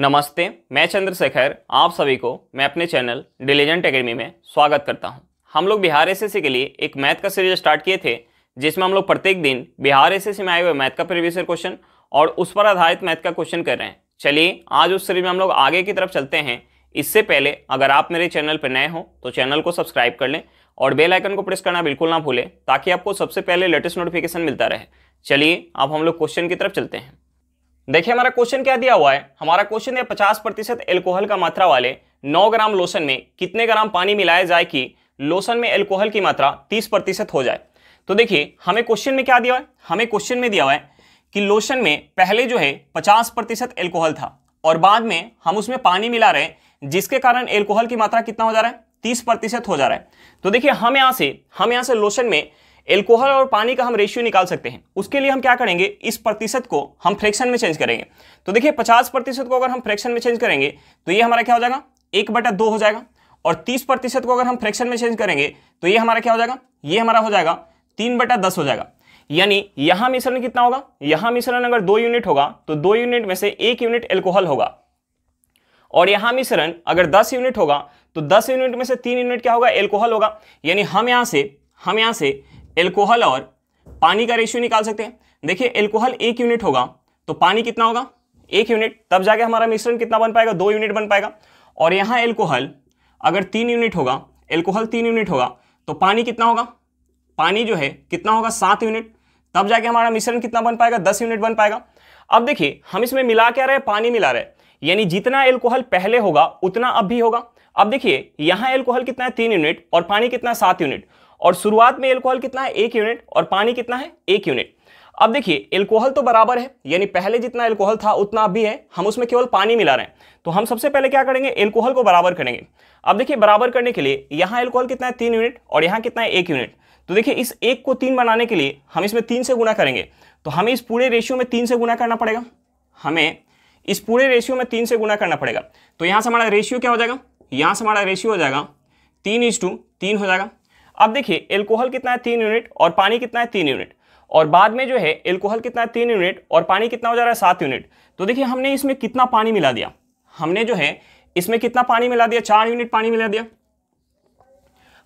नमस्ते मैं चंद्रशेखर आप सभी को मैं अपने चैनल डिलीजेंट एकेडमी में स्वागत करता हूं हम लोग बिहार एसएससी के लिए एक मैथ का सीरीज स्टार्ट किए थे जिसमें हम लोग प्रत्येक दिन बिहार एसएससी में आए हुए मैथ का प्रीवियस क्वेश्चन और उस पर आधारित मैथ का क्वेश्चन कर रहे हैं चलिए आज उस सीरीज में हम लोग आगे की तरफ चलते हैं इससे पहले अगर आप मेरे चैनल पर नए हों तो चैनल को सब्सक्राइब कर लें और बेल आइकन को प्रेस करना बिल्कुल ना भूलें ताकि आपको सबसे पहले लेटेस्ट नोटिफिकेशन मिलता रहे चलिए अब हम लोग क्वेश्चन की तरफ चलते हैं देखिए हमारा क्वेश्चन क्या दिया हुआ है हमारा क्वेश्चन है पचास प्रतिशत एल्कोहल का मात्रा वाले नौ ग्राम लोशन में कितने ग्राम पानी मिलाया जाए कि लोशन में एल्कोहल की मात्रा तीस प्रतिशत हो जाए तो देखिए हमें क्वेश्चन में क्या दिया हुआ है हमें क्वेश्चन में दिया हुआ है कि लोशन में पहले जो है पचास प्रतिशत एल्कोहल था और बाद में हम उसमें पानी मिला रहे हैं जिसके कारण एल्कोहल की मात्रा कितना हो जा रहा है तीस प्रतिशत हो जा रहा है तो देखिए हम यहाँ से हम यहाँ से लोशन में एल्कोहल और पानी का हम रेशियो निकाल सकते हैं उसके लिए हम क्या करेंगे इस प्रतिशत को हम फ्रैक्शन में चेंज करेंगे तो देखिए पचास प्रतिशत को अगर हम फ्रैक्शन में चेंज करेंगे तो ये हमारा क्या हो जाएगा एक बटा दो हो जाएगा और तीस प्रतिशत को अगर हम फ्रैक्शन में चेंज करेंगे तो ये हमारा क्या हो जाएगा ये हमारा हो जाएगा तीन बटा दस हो जाएगा यानी यहां मिश्रण कितना होगा यहां मिश्रण अगर दो यूनिट होगा तो दो यूनिट में से एक यूनिट एल्कोहल होगा और यहां मिश्रण अगर दस यूनिट होगा तो दस यूनिट में से तीन यूनिट क्या होगा एल्कोहल होगा यानी हम यहाँ से हम यहाँ से एल्कोहल और पानी का रेशियो निकाल सकते हैं देखिए एल्कोहल एक यूनिट होगा तो पानी कितना होगा एक यूनिट तब जाके हमारा मिश्रण कितना बन पाएगा दो यूनिट बन पाएगा और यहाँ एल्कोहल अगर तीन यूनिट होगा एल्कोहल तीन यूनिट होगा तो पानी कितना होगा पानी जो है कितना होगा सात यूनिट तब जाके हमारा मिश्रण कितना बन पाएगा दस यूनिट बन पाएगा अब देखिए हम इसमें मिला क्या रहे पानी मिला रहे यानी जितना एल्कोहल पहले होगा उतना अब भी होगा अब देखिए यहाँ एल्कोहल कितना है तीन यूनिट और पानी कितना है सात यूनिट और शुरुआत में एल्कोहल कितना है एक यूनिट और पानी कितना है एक यूनिट अब देखिए एल्कोहल तो बराबर है यानी पहले जितना एल्कोहल था उतना अब भी है हम उसमें केवल पानी मिला रहे हैं तो हम सबसे पहले क्या करेंगे एल्कोहल को बराबर करेंगे अब देखिए बराबर करने के लिए यहाँ एल्कोहल कितना है तीन यूनिट और यहाँ कितना है एक यूनिट तो देखिए इस एक को तीन बनाने के लिए हम इसमें तीन से गुना करेंगे तो हमें इस पूरे रेशियो में तीन से गुना करना पड़ेगा हमें इस पूरे रेशियो में तीन से गुना करना पड़ेगा तो यहाँ से हमारा रेशियो क्या हो जाएगा यहाँ से हमारा रेशियो हो जाएगा तीन इज टू तीन हो जाएगा अब देखिए एल्कोहल कितना है तीन यूनिट और पानी कितना है तीन यूनिट और बाद में जो है एल्कोहल कितना है तीन यूनिट और पानी कितना हो जा रहा है सात यूनिट तो देखिए हमने इसमें कितना पानी मिला दिया हमने जो है इसमें कितना पानी मिला दिया चार यूनिट पानी मिला दिया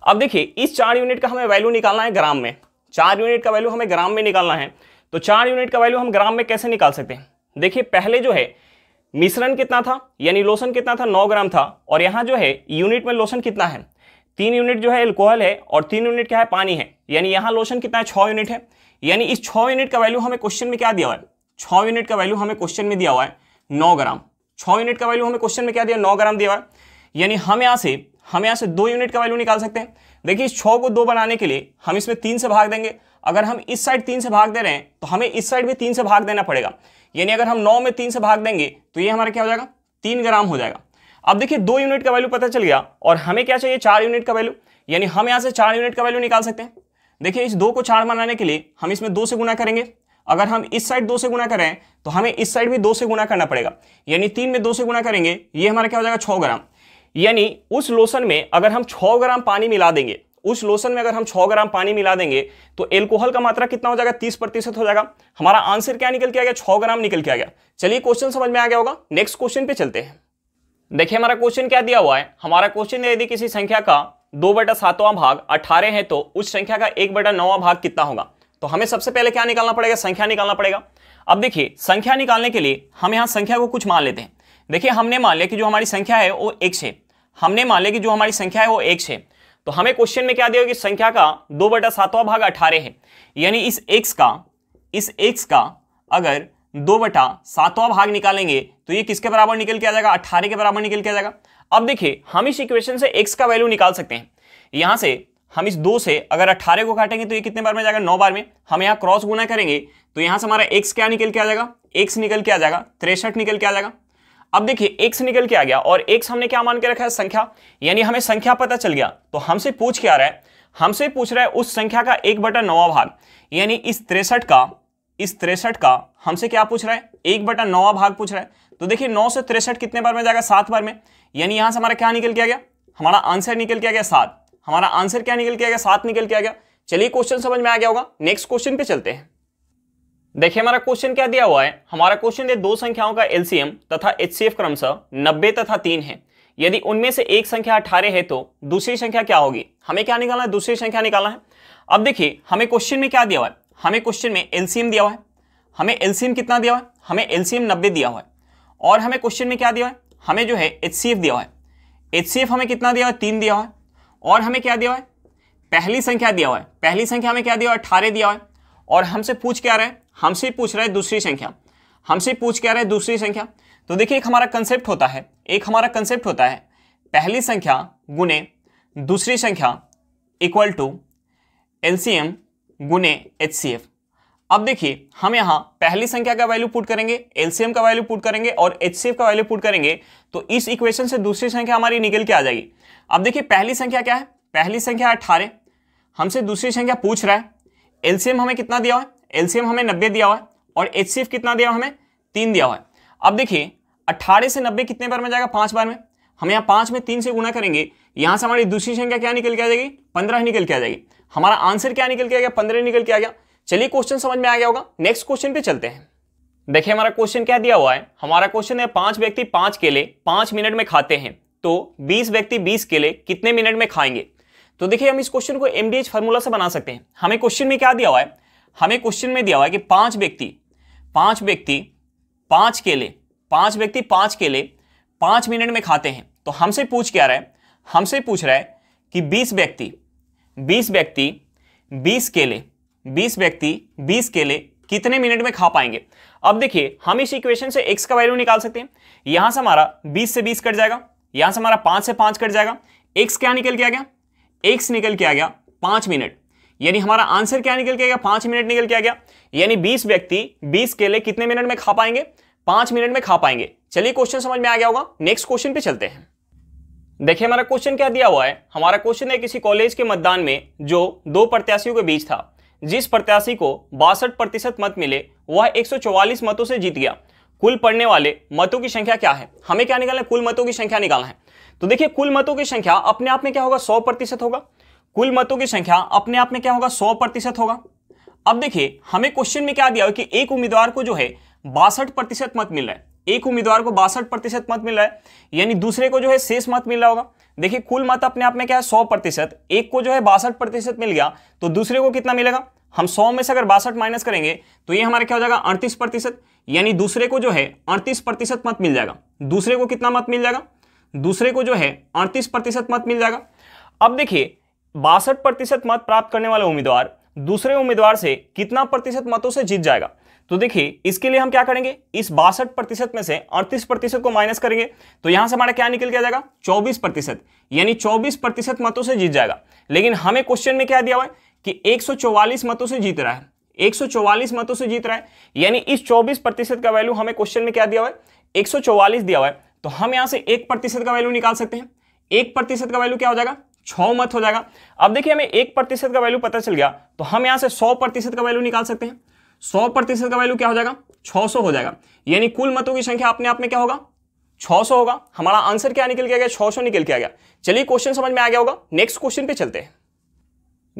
अब देखिए इस चार यूनिट का हमें वैल्यू निकालना है ग्राम में चार यूनिट का वैल्यू हमें ग्राम में निकालना है तो चार यूनिट का वैल्यू हम ग्राम में कैसे निकाल सकते हैं देखिए पहले जो है मिश्रण कितना था यानी लोशन कितना था नौ ग्राम था और यहाँ जो है यूनिट में लोशन कितना है तीन यूनिट जो है एल्कोहल है और तीन यूनिट क्या है पानी है यानी यहाँ लोशन कितना है छः यूनिट है यानी इस छः यूनिट का वैल्यू हमें क्वेश्चन में क्या दिया हुआ है छः यूनिट का वैल्यू हमें क्वेश्चन में दिया हुआ है नौ ग्राम छः यूनिट का वैल्यू हमें क्वेश्चन में क्या दिया नौ ग्राम दिया हुआ है यानी हम यहाँ से हम यहाँ से दो यूनिट का वैल्यू निकाल सकते हैं देखिए इस छः को दो बनाने के लिए हम इसमें तीन से भाग देंगे अगर हम इस साइड तीन से भाग दे रहे हैं तो हमें इस साइड भी तीन से भाग देना पड़ेगा यानी अगर हम नौ में तीन से भाग देंगे तो ये हमारा क्या हो जाएगा तीन ग्राम हो जाएगा अब देखिए दो यूनिट का वैल्यू पता चल गया और हमें क्या चाहिए चार यूनिट का वैल्यू यानी हम यहाँ से चार यूनिट का वैल्यू निकाल सकते हैं देखिए इस दो को चार बनाने के लिए हम इसमें दो से गुना करेंगे अगर हम इस साइड दो से गुना करें तो हमें इस साइड भी दो से गुना करना पड़ेगा यानी तीन में दो से गुना करेंगे ये हमारा क्या हो जाएगा छः ग्राम यानी उस लोशन में अगर हम छः ग्राम पानी मिला देंगे उस लोशन में अगर हम 6 ग्राम पानी मिला देंगे तो एल्कोहल का मात्रा कितना हो जाएगा 30 प्रतिशत हो जाएगा हमारा आंसर क्या निकल के आ गया 6 ग्राम निकल के आ गया चलिए क्वेश्चन समझ में आ गया होगा नेक्स्ट क्वेश्चन पे चलते हैं देखिए हमारा क्वेश्चन क्या दिया हुआ है हमारा क्वेश्चन यदि किसी संख्या का दो बटा सातवां भाग अठारह है तो उस संख्या का एक बटा नौवा भाग कितना होगा तो हमें सबसे पहले क्या निकालना पड़ेगा संख्या निकालना पड़ेगा अब देखिए संख्या निकालने के लिए हम यहाँ संख्या को कुछ मान लेते हैं देखिए हमने मान लिया कि जो हमारी संख्या है वो एक है हमने मान लिया कि जो हमारी संख्या है वो एक है तो हमें क्वेश्चन में क्या दिया कि संख्या का दो बटा सातवां भाग अठारह है यानी इस एक्स का इस एक्स का अगर दो बटा सातवां भाग निकालेंगे तो ये किसके बराबर निकल के आ जाएगा अट्ठारह के बराबर निकल के आ जाएगा अब देखिए हम इस इक्वेशन से एक्स का वैल्यू निकाल सकते हैं यहाँ से हम इस दो से अगर अट्ठारह को काटेंगे तो ये कितने बार में जाएगा नौ बार में हम यहाँ क्रॉस गुना करेंगे तो यहाँ से हमारा एक्स क्या निकल के आ जाएगा एक्स निकल के आ जाएगा तिरसठ निकल के आ जाएगा अब देखिए एक्स निकल के आ गया और एक्स हमने क्या मान के रखा है संख्या यानी हमें संख्या पता चल गया तो हमसे पूछ क्या रहा है हमसे पूछ रहा है उस संख्या का एक बटा नवा भाग यानी इस तिरसठ का इस तिरसठ का हमसे क्या पूछ रहा है एक बटा नौवा भाग पूछ रहा है तो देखिए नौ से तिरसठ कितने बार में जाएगा सात बार में यानी यहां से हमारा क्या निकल किया गया हमारा आंसर निकल किया गया सात हमारा आंसर क्या निकल किया गया सात निकल किया गया चलिए क्वेश्चन समझ में आ गया होगा नेक्स्ट क्वेश्चन पे चलते हैं देखिए हमारा क्वेश्चन क्या दिया हुआ है हमारा क्वेश्चन है दो संख्याओं का एलसीएम तथा एचसीएफ क्रमशः नब्बे तथा तीन है यदि उनमें से एक संख्या अठारह है तो दूसरी संख्या क्या होगी हमें क्या निकालना है दूसरी संख्या निकालना है अब देखिए हमें क्वेश्चन में क्या दिया हुआ है हमें क्वेश्चन में एलसीएम दिया हुआ है हमें एलसीएम कितना दिया हुआ है हमें एलसीएम नब्बे दिया हुआ है और हमें क्वेश्चन में क्या दिया हुआ है हमें जो है एच दिया हुआ है एच हमें कितना दिया हुआ है तीन दिया हुआ है और हमें क्या दिया हुआ है पहली संख्या दिया हुआ है पहली संख्या हमें क्या दिया हुआ है अठारह दिया हुआ है और हमसे पूछ क्या रहा है हमसे पूछ रहा है दूसरी संख्या हमसे पूछ क्या रहा है दूसरी संख्या तो देखिए एक हमारा कंसेप्ट होता है एक हमारा कंसेप्ट होता है पहली संख्या गुने दूसरी संख्या इक्वल टू एलसीएम गुने एच सी एफ अब देखिए हम यहाँ पहली संख्या का वैल्यू पुट करेंगे एलसीएम का वैल्यू पुट करेंगे और एच का वैल्यू पुट करेंगे तो इस इक्वेशन से दूसरी संख्या हमारी निकल के आ जाएगी अब देखिए पहली संख्या क्या है पहली संख्या अट्ठारह हमसे दूसरी संख्या पूछ रहा है एलसीएम हमें कितना दिया हुआ है एलसीएम हमें नब्बे दिया हुआ है और एच कितना दिया हुआ हमें तीन दिया हुआ है अब देखिए अट्ठारह से नब्बे कितने बार में जाएगा पाँच बार में हम यहाँ पाँच में तीन से गुना करेंगे यहाँ से हमारी दूसरी संख्या क्या निकल के आ जाएगी पंद्रह निकल के आ जाएगी हमारा आंसर क्या निकल के आ गया पंद्रह निकल के आ गया चलिए क्वेश्चन समझ में आ गया होगा नेक्स्ट क्वेश्चन पे चलते हैं देखिए हमारा क्वेश्चन क्या दिया हुआ है हमारा क्वेश्चन है पांच व्यक्ति पांच केले पांच मिनट में खाते हैं तो बीस व्यक्ति बीस केले कितने मिनट में खाएंगे तो देखिए हम इस क्वेश्चन को एमडीएच फार्मूला से बना सकते हैं हमें क्वेश्चन में क्या दिया हुआ है हमें क्वेश्चन में दिया हुआ है कि पांच व्यक्ति पांच व्यक्ति पांच केले पांच व्यक्ति पांच केले पांच मिनट में खाते हैं तो हमसे पूछ क्या रहा है हमसे पूछ रहा है कि बीस व्यक्ति बीस व्यक्ति बीस केले बीस व्यक्ति बीस केले कितने मिनट में खा पाएंगे अब देखिए हम इस इक्वेशन से एक्स का वैल्यू निकाल सकते हैं यहां से हमारा बीस से बीस कट जाएगा यहां से हमारा पांच से पांच कट जाएगा एक्स क्या निकल के आ गया एक्स निकल के आ गया पांच मिनट यानी हमारा आंसर क्या निकल के आ गया पांच मिनट निकल के आ गया यानी बीस व्यक्ति बीस केले कितने मिनट में खा पाएंगे पांच मिनट में खा पाएंगे चलिए क्वेश्चन समझ में आ गया होगा नेक्स्ट क्वेश्चन पे चलते हैं देखिए हमारा क्वेश्चन क्या दिया हुआ है हमारा क्वेश्चन है किसी कॉलेज के मतदान में जो दो प्रत्याशियों के बीच था जिस प्रत्याशी को बासठ प्रतिशत मत मिले वह 144 मतों से जीत गया कुल पढ़ने वाले मतों की संख्या क्या है हमें क्या निकालना है कुल मतों की संख्या निकालना है तो देखिए कुल मतों की संख्या अपने आप में क्या होगा सौ प्रतिशत होगा कुल मतों की संख्या अपने आप में क्या होगा सौ प्रतिशत होगा अब देखिए हमें क्वेश्चन में क्या दिया हुआ कि एक उम्मीदवार को जो है बासठ प्रतिशत मत मिल रहा है एक उम्मीदवार को बासठ प्रतिशत मत मिल रहा है यानी दूसरे को जो है शेष मत मिल रहा होगा देखिए कुल मत अपने आप में क्या है सौ प्रतिशत एक को जो है बासठ प्रतिशत मिल गया तो दूसरे को कितना मिलेगा हम सौ में से अगर बासठ माइनस करेंगे तो ये हमारा क्या हो जाएगा अड़तीस प्रतिशत यानी दूसरे को जो है अड़तीस प्रतिशत मत मिल जाएगा दूसरे को कितना मत मिल जाएगा दूसरे को जो है अड़तीस प्रतिशत मत मिल जाएगा अब देखिए बासठ प्रतिशत मत प्राप्त करने वाला उम्मीदवार दूसरे उम्मीदवार से कितना प्रतिशत मतों से जीत जाएगा तो देखिए इसके लिए हम क्या करेंगे इस बासठ प्रतिशत में से अड़तीस प्रतिशत को माइनस करेंगे तो यहां से हमारा क्या निकल गया जाएगा चौबीस प्रतिशत यानी चौबीस प्रतिशत मतों से जीत जाएगा लेकिन हमें क्वेश्चन में क्या दिया हुआ है कि 144 मतों से जीत रहा है 144 मतों से जीत रहा है यानी इस 24 प्रतिशत का वैल्यू हमें क्वेश्चन में क्या दिया हुआ है चौवालीस दिया हुआ है तो हम यहां से एक प्रतिशत का वैल्यू निकाल सकते हैं एक प्रतिशत का वैल्यू क्या हो जाएगा छ मत हो जाएगा अब देखिए हमें एक प्रतिशत का वैल्यू पता चल गया तो हम यहाँ से सौ प्रतिशत का वैल्यू निकाल सकते हैं सौ प्रतिशत का वैल्यू क्या हो जाएगा 600 हो जाएगा यानी कुल मतों की संख्या अपने आप में क्या होगा 600 होगा हमारा आंसर क्या निकल के आ गया 600 निकल के आ गया चलिए क्वेश्चन समझ में आ गया होगा नेक्स्ट क्वेश्चन पे चलते हैं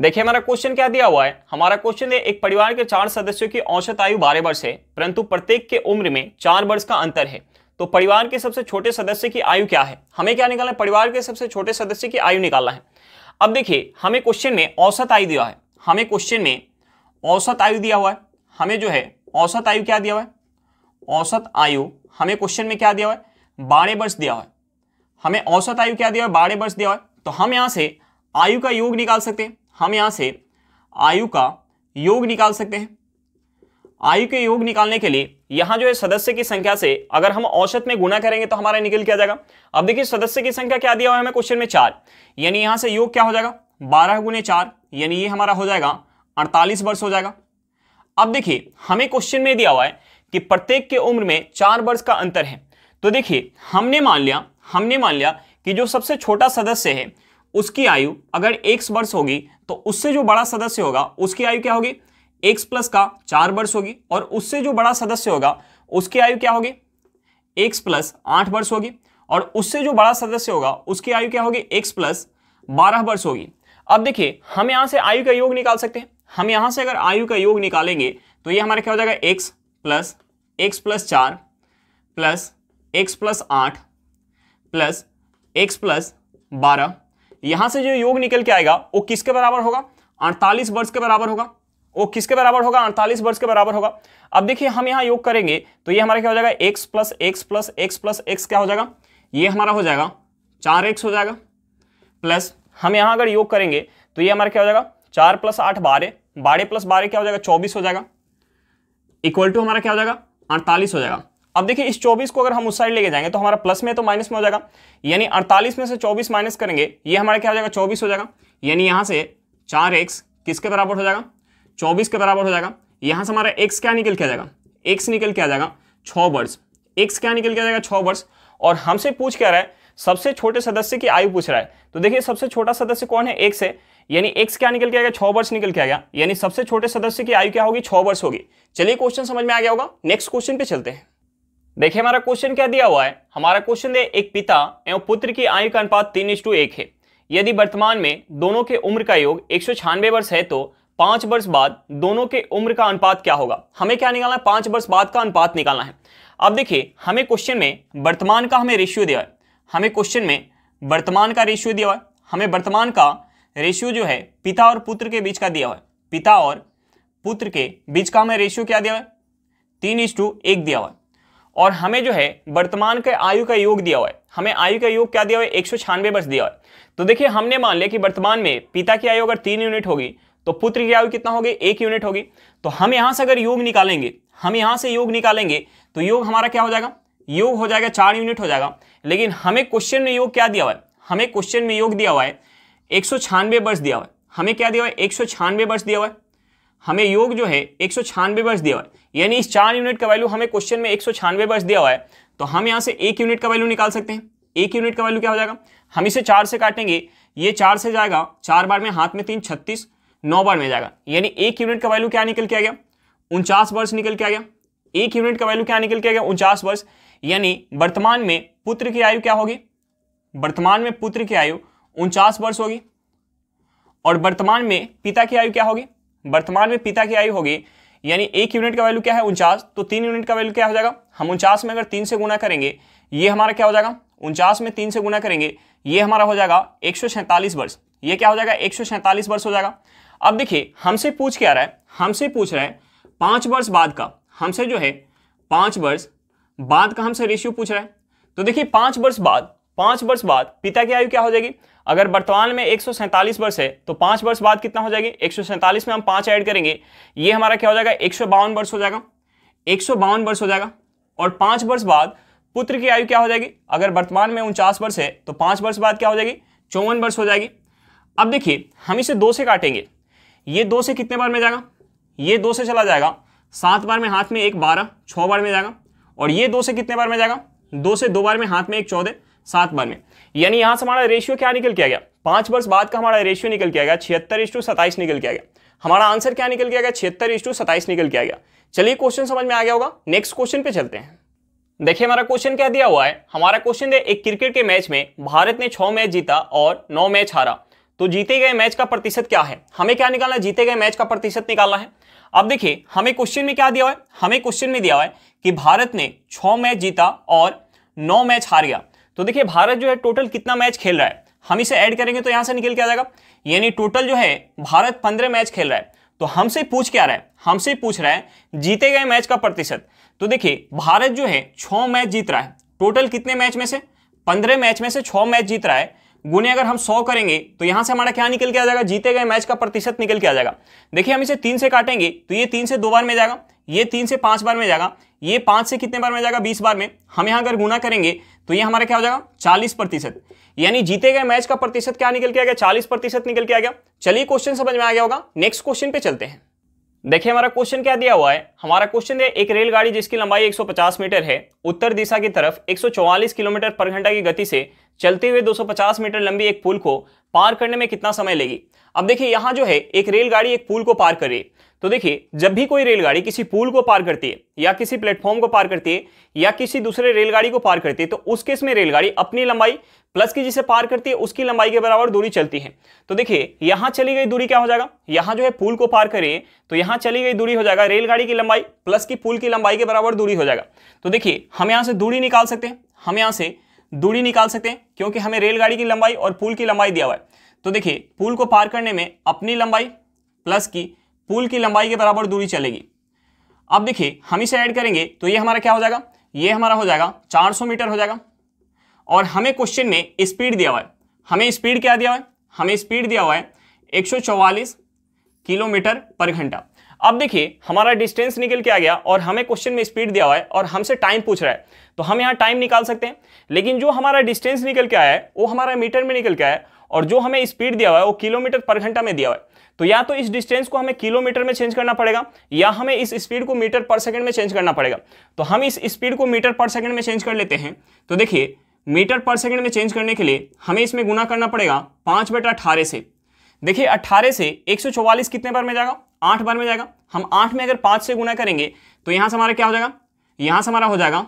देखिए हमारा क्वेश्चन क्या दिया हुआ है हमारा क्वेश्चन है एक परिवार के चार सदस्यों की औसत आयु बारह वर्ष है परंतु प्रत्येक के उम्र में चार वर्ष का अंतर है तो परिवार के सबसे छोटे सदस्य की आयु क्या है हमें क्या निकालना है परिवार के सबसे छोटे सदस्य की आयु निकालना है अब देखिए हमें क्वेश्चन में औसत आयु दिया है हमें क्वेश्चन में औसत आयु दिया हुआ है हमें जो है औसत आयु क्या दिया हुआ है औसत आयु हमें क्वेश्चन में क्या दिया हुआ है बारह वर्ष दिया हुआ है हमें औसत आयु क्या दिया हुआ है बारह वर्ष दिया हुआ है तो हम यहाँ से आयु का योग निकाल सकते हैं हम यहाँ से आयु का योग निकाल सकते हैं आयु के योग निकालने के लिए यहां जो है सदस्य की संख्या से अगर हम औसत में गुना करेंगे तो हमारा निकल क्या जाएगा अब देखिए सदस्य की संख्या क्या दिया हुआ है हमें क्वेश्चन में चार यानी यहां से योग क्या हो जाएगा बारह गुने चार यानी ये हमारा हो जाएगा अड़तालीस वर्ष हो जाएगा अब देखिए हमें क्वेश्चन में दिया हुआ है कि प्रत्येक के उम्र में चार वर्ष का अंतर है तो देखिए हमने मान लिया हमने मान लिया कि जो सबसे छोटा सदस्य है उसकी आयु अगर एक वर्ष होगी तो उससे जो बड़ा सदस्य होगा उसकी आयु क्या होगी एक्स प्लस का चार वर्ष होगी और उससे जो बड़ा सदस्य होगा उसकी आयु क्या होगी एक्स प्लस आठ वर्ष होगी और उससे जो बड़ा सदस्य होगा उसकी आयु क्या होगी एक्स प्लस बारह वर्ष होगी अब देखिए हम यहां से आयु का योग निकाल सकते हैं हम यहाँ से अगर आयु का योग निकालेंगे तो ये हमारा क्या हो जाएगा एक्स प्लस एक्स प्लस चार प्लस एक्स प्लस आठ प्लस एक्स प्लस बारह यहाँ से जो योग निकल के आएगा वो किसके बराबर होगा अड़तालीस वर्ष के बराबर होगा वो किसके बराबर होगा अड़तालीस वर्ष के बराबर होगा अब देखिए हम यहाँ योग करेंगे तो ये हमारा क्या हो जाएगा x plus x plus x plus x क्या हो जाएगा ये हमारा हो जाएगा चार एक्स हो जाएगा प्लस हम यहाँ अगर योग करेंगे तो ये हमारा क्या हो जाएगा चार प्लस आठ बारह बारह प्लस बारह क्या हो जाएगा चौबीस हो जाएगा इक्वल टू हमारा क्या हो जाएगा अड़तालीस हो जाएगा अब देखिए इस चौबीस को अगर हम उस साइड लेके जाएंगे तो हमारा प्लस में तो माइनस में हो जाएगा यानी अड़तालीस में से चौबीस माइनस करेंगे ये हमारा क्या हो जाएगा चौबीस हो जाएगा यानी यहाँ से चार एक्स किसके बराबर हो जाएगा चौबीस के बराबर हो जाएगा यहाँ से हमारा एक्स क्या निकल के आ जाएगा एक्स निकल के आ जाएगा छः वर्ष एक्स क्या निकल के आ जाएगा छः वर्ष और हमसे पूछ क्या रहा है सबसे छोटे सदस्य की आयु पूछ रहा है तो देखिए सबसे छोटा सदस्य कौन है एक से यानी एक्स क्या निकल के आ गया छह वर्ष निकल के आ गया यानी सबसे छोटे सदस्य की आयु क्या होगी छह वर्ष होगी चलिए क्वेश्चन समझ में आ गया होगा नेक्स्ट क्वेश्चन पे चलते हैं देखिए हमारा क्वेश्चन क्या दिया हुआ है हमारा क्वेश्चन है एक पिता एवं पुत्र की आयु का अनुपात तीन इंस टू एक है यदि वर्तमान में दोनों के उम्र का योग एक वर्ष है तो पांच वर्ष बाद दोनों के उम्र का अनुपात क्या होगा हमें क्या निकालना है पांच वर्ष बाद का अनुपात निकालना है अब देखिए हमें क्वेश्चन में वर्तमान का हमें रेशियो दिया है हमें क्वेश्चन में वर्तमान का रेशियो दिया हुआ है हमें वर्तमान का रेशियो जो है पिता और पुत्र के बीच का दिया हुआ है पिता और पुत्र के बीच का हमें रेशियो क्या दिया हुआ है तीन इज टू एक दिया हुआ है और हमें जो है वर्तमान के आयु का योग दिया हुआ है हमें आयु का योग क्या दिया हुआ है एक सौ छियानवे वर्ष दिया हुआ है तो देखिए हमने मान लिया कि वर्तमान में पिता की आयु अगर तीन यूनिट होगी तो पुत्र की आयु कितना होगी एक यूनिट होगी तो हम यहाँ से अगर योग निकालेंगे हम यहाँ से योग निकालेंगे तो योग हमारा क्या हो जाएगा योग हो जाएगा चार यूनिट हो जाएगा लेकिन हमें क्वेश्चन में योग क्या दिया हुआ है हमें क्वेश्चन में योग दिया हुआ है एक सौ छानवे वर्ष दिया हुआ है हमें क्या दिया हुआ है एक सौ छानवे वर्ष दिया हुआ है हमें योग जो है एक सौ छानवे वर्ष दिया हुआ है यानी इस चार यूनिट का वैल्यू हमें क्वेश्चन में एक सौ छानवे वर्ष दिया हुआ है तो हम यहाँ से एक यूनिट का वैल्यू निकाल सकते हैं एक यूनिट का वैल्यू क्या हो जाएगा हम इसे चार से काटेंगे ये चार से जाएगा चार बार में हाथ में तीन छत्तीस नौ बार में जाएगा यानी एक यूनिट का वैल्यू क्या निकल के आ गया उनचास वर्ष निकल के आ गया एक यूनिट का वैल्यू क्या निकल के आ गया उनचास वर्ष यानी वर्तमान में पुत्र की आयु क्या होगी वर्तमान में पुत्र की आयु उनचास वर्ष होगी और वर्तमान में पिता की आयु क्या होगी वर्तमान में पिता की आयु होगी यानी एक यूनिट का वैल्यू क्या है उनचास तो तीन यूनिट का वैल्यू क्या हो जाएगा हम उनचास में अगर तीन से गुना करेंगे ये हमारा क्या हो जाएगा उनचास में तीन से गुना करेंगे ये हमारा हो जाएगा एक वर्ष ये क्या हो जाएगा एक वर्ष हो जाएगा अब देखिए हमसे पूछ क्या रहा है हमसे पूछ रहा है पाँच वर्ष बाद का हमसे जो है पाँच वर्ष बाद का हमसे रेशियो पूछ रहा है तो देखिए पाँच वर्ष बाद पांच वर्ष बाद पिता की आयु क्या हो जाएगी अगर वर्तमान में एक वर्ष है तो पांच वर्ष बाद कितना हो जाएगी एक में हम पांच ऐड करेंगे ये हमारा क्या हो जाएगा एक वर्ष हो जाएगा एक वर्ष हो जाएगा और पांच वर्ष बाद पुत्र की आयु क्या हो जाएगी अगर वर्तमान में उनचास वर्ष है तो पांच वर्ष बाद क्या हो जाएगी चौवन वर्ष हो जाएगी अब देखिए हम इसे दो से काटेंगे ये दो से कितने बार में जाएगा ये दो से चला जाएगा सात बार में हाथ में एक बारह छः बार में जाएगा और ये दो से कितने बार में जाएगा दो से दो बार में हाथ में एक चौदह सात बार में यानी यहां से हमारा रेशियो क्या निकल के आ गया पांच वर्ष बाद का हमारा रेशियो निकल के आ गया छिहत्तर इंस टू सताइस निकल के आ गया हमारा आंसर क्या निकल के आ गया छिहत्तर इंस टू सताइस निकल के आ गया चलिए क्वेश्चन समझ में आ गया होगा नेक्स्ट क्वेश्चन पे चलते हैं देखिए हमारा क्वेश्चन क्या दिया हुआ है हमारा क्वेश्चन है एक क्रिकेट के मैच में भारत ने छह मैच जीता और नौ मैच हारा तो जीते गए मैच का प्रतिशत क्या है हमें क्या निकालना है जीते गए मैच का प्रतिशत निकालना है अब देखिए हमें क्वेश्चन में क्या दिया हुआ है हमें क्वेश्चन में दिया हुआ है कि भारत ने छह मैच जीता और नौ मैच हार गया तो देखिए भारत जो है टोटल कितना मैच खेल रहा है हम इसे ऐड करेंगे तो यहां से निकल के आ जाएगा यानी टोटल जो है भारत पंद्रह मैच खेल रहा है तो हमसे पूछ क्या रहा है हमसे पूछ रहा है जीते गए मैच का प्रतिशत तो देखिए भारत जो है छ मैच जीत रहा है टोटल कितने मैच में से पंद्रह मैच में से छ मैच जीत रहा है गुने अगर हम सौ करेंगे तो यहां से हमारा क्या निकल के आ जाएगा जीते गए मैच का प्रतिशत निकल के आ जाएगा देखिए हम इसे तीन से काटेंगे तो ये तीन से दो बार में जाएगा ये तीन से पांच बार में जाएगा ये पांच से कितने बार में जाएगा बीस बार में हम यहां अगर गुना करेंगे तो ये हमारा क्या हो जाएगा चालीस प्रतिशत यानी जीते गए मैच का प्रतिशत क्या निकल के आ गया चालीस प्रतिशत निकल के आ गया चलिए क्वेश्चन समझ में आ गया होगा नेक्स्ट क्वेश्चन पे चलते हैं देखिए हमारा क्वेश्चन क्या दिया हुआ है हमारा क्वेश्चन है एक रेलगाड़ी जिसकी लंबाई 150 मीटर है उत्तर दिशा की तरफ 144 किलोमीटर पर घंटा की गति से चलते हुए 250 मीटर लंबी एक पुल को पार करने में कितना समय लेगी अब देखिए यहाँ जो है एक रेलगाड़ी एक पुल को पार कर रही है तो देखिए जब भी कोई रेलगाड़ी किसी पुल को पार करती है या किसी प्लेटफॉर्म को पार करती है या किसी दूसरे रेलगाड़ी को पार करती है तो उस केस में रेलगाड़ी अपनी लंबाई प्लस की जिसे पार करती है उसकी लंबाई के बराबर दूरी चलती है तो देखिए यहाँ चली गई दूरी क्या हो जाएगा यहाँ जो है पुल को पार करिए तो यहाँ चली गई दूरी हो जाएगा रेलगाड़ी की लंबाई प्लस की पुल की लंबाई के बराबर दूरी हो जाएगा तो देखिए हम यहाँ से दूरी निकाल सकते हैं हम यहाँ से दूरी निकाल सकते हैं क्योंकि हमें रेलगाड़ी की लंबाई और पुल की लंबाई दिया हुआ है तो देखिए पुल को पार करने में अपनी लंबाई प्लस की पुल की लंबाई के बराबर दूरी चलेगी अब देखिए हम इसे ऐड करेंगे तो ये हमारा क्या हो जाएगा ये हमारा हो जाएगा 400 मीटर हो जाएगा और हमें क्वेश्चन में स्पीड दिया हुआ है हमें स्पीड क्या दिया हुआ है हमें स्पीड दिया हुआ है एक किलोमीटर पर घंटा अब देखिए हमारा डिस्टेंस निकल के आ गया और हमें क्वेश्चन में स्पीड दिया हुआ है और हमसे टाइम पूछ रहा है तो हम यहाँ टाइम निकाल सकते हैं लेकिन जो हमारा डिस्टेंस निकल के आया है वो हमारा मीटर में निकल के आया है और जो हमें स्पीड दिया हुआ है वो किलोमीटर पर घंटा में दिया हुआ है तो या तो इस डिस्टेंस को हमें किलोमीटर में चेंज करना पड़ेगा या हमें इस स्पीड को मीटर पर सेकंड में चेंज करना पड़ेगा तो हम इस स्पीड को मीटर पर सेकंड में चेंज कर लेते हैं तो देखिए मीटर पर सेकंड में चेंज करने के लिए हमें इसमें गुना करना पड़ेगा पाँच बटा अठारह से देखिए अट्ठारह से एक कितने बार में जाएगा आठ बार में जाएगा हम आठ में अगर पाँच से गुना करेंगे तो यहाँ से हमारा क्या हो जाएगा यहाँ से हमारा हो जाएगा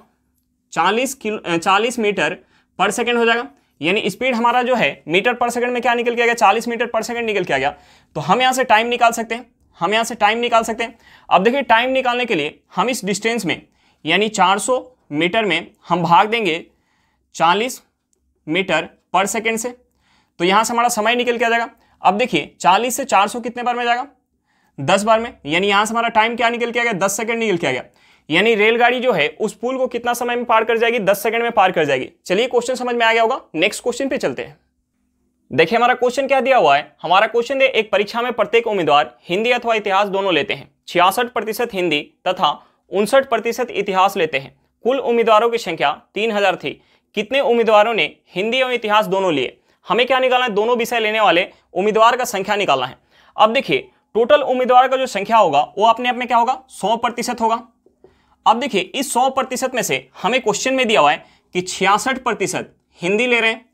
चालीस किलो चालीस मीटर पर सेकेंड हो जाएगा यानी स्पीड हमारा जो है मीटर पर सेकंड में क्या निकल के आ गया चालीस मीटर पर सेकंड निकल के आ गया तो हम यहाँ से टाइम निकाल सकते हैं हम यहाँ से टाइम निकाल सकते हैं अब देखिए टाइम निकालने के लिए हम इस डिस्टेंस में यानी 400 मीटर में हम भाग देंगे 40 मीटर पर सेकेंड से तो यहाँ से हमारा समय निकल के आ जाएगा अब देखिए चालीस से चार कितने बार में जाएगा दस बार में यानी यहाँ से हमारा टाइम क्या निकल के आ गया दस सेकेंड निकल के आ गया यानी रेलगाड़ी जो है उस पुल को कितना समय में पार कर जाएगी दस सेकंड में पार कर जाएगी चलिए क्वेश्चन समझ में आ गया होगा नेक्स्ट क्वेश्चन पे चलते हैं देखिए हमारा क्वेश्चन क्या दिया हुआ है हमारा क्वेश्चन है एक परीक्षा में प्रत्येक उम्मीदवार हिंदी अथवा इतिहास दोनों लेते हैं छियासठ प्रतिशत हिंदी तथा उनसठ प्रतिशत इतिहास लेते हैं कुल उम्मीदवारों की संख्या तीन हजार थी कितने उम्मीदवारों ने हिंदी और इतिहास दोनों लिए हमें क्या निकालना है दोनों विषय लेने वाले उम्मीदवार का संख्या निकालना है अब देखिए टोटल उम्मीदवार का जो संख्या होगा वो अपने आप में क्या होगा सौ प्रतिशत होगा अब देखिए इस सौ प्रतिशत में से हमें क्वेश्चन में दिया हुआ है कि छियासठ प्रतिशत हिंदी ले रहे हैं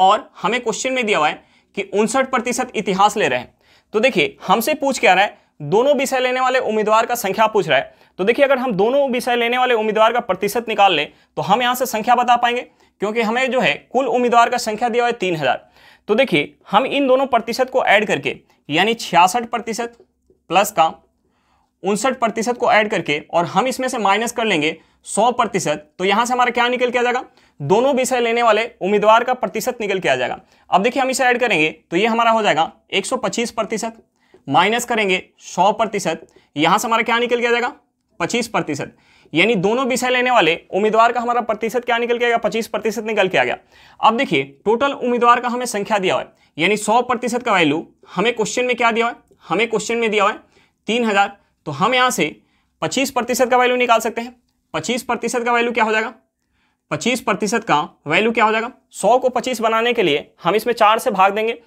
और हमें क्वेश्चन में दिया हुआ है कि उनसठ प्रतिशत इतिहास ले रहे हैं तो देखिए हमसे पूछ क्या रहा है दोनों विषय लेने वाले उम्मीदवार का संख्या पूछ रहा है तो देखिए अगर हम दोनों विषय लेने वाले उम्मीदवार का प्रतिशत निकाल लें तो हम यहाँ से संख्या बता पाएंगे क्योंकि हमें जो है कुल उम्मीदवार का संख्या दिया हुआ है तीन हज़ार तो देखिए हम इन दोनों प्रतिशत को ऐड करके यानी छियासठ प्रतिशत प्लस का उनसठ प्रतिशत को ऐड करके और हम इसमें से माइनस कर लेंगे सौ प्रतिशत तो यहां से हमारा क्या निकल के आ जाएगा दोनों विषय लेने वाले उम्मीदवार का प्रतिशत निकल के आ जाएगा अब देखिए हम इसे ऐड करेंगे तो ये हमारा हो जाएगा 125 प्रतिशत माइनस करेंगे 100 प्रतिशत यहां से हमारा क्या निकल के आ जाएगा 25 प्रतिशत यानी दोनों विषय लेने वाले उम्मीदवार का हमारा प्रतिशत क्या निकल के आएगा पच्चीस प्रतिशत निकल के आ गया अब देखिए टोटल उम्मीदवार का हमें संख्या दिया हुआ है यानी सौ प्रतिशत का वैल्यू हमें क्वेश्चन में क्या दिया हुआ है हमें क्वेश्चन में दिया हुआ है तीन हजार तो हम यहाँ से पच्चीस प्रतिशत का वैल्यू निकाल सकते हैं पच्चीस प्रतिशत का वैल्यू क्या हो जाएगा पच्चीस प्रतिशत का वैल्यू क्या हो जाएगा सौ को पच्चीस बनाने के लिए हम इसमें चार से भाग देंगे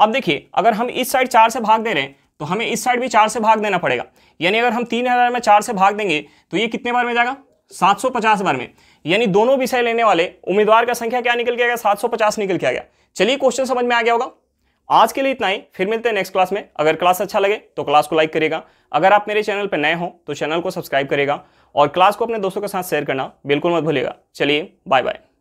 अब देखिए अगर हम इस साइड चार से भाग दे रहे हैं तो हमें इस साइड भी चार से भाग देना पड़ेगा यानी अगर हम तीन हज़ार में चार से भाग देंगे तो ये कितने बार में जाएगा पचास बार में यानी दोनों विषय लेने वाले उम्मीदवार का संख्या क्या निकल के आ गया पचास निकल के आ गया चलिए क्वेश्चन समझ में आ गया होगा आज के लिए इतना ही फिर मिलते हैं नेक्स्ट क्लास में अगर क्लास अच्छा लगे तो क्लास को लाइक करेगा अगर आप मेरे चैनल पर नए हों तो चैनल को सब्सक्राइब करेगा और क्लास को अपने दोस्तों के साथ शेयर करना बिल्कुल मत भूलेगा चलिए बाय बाय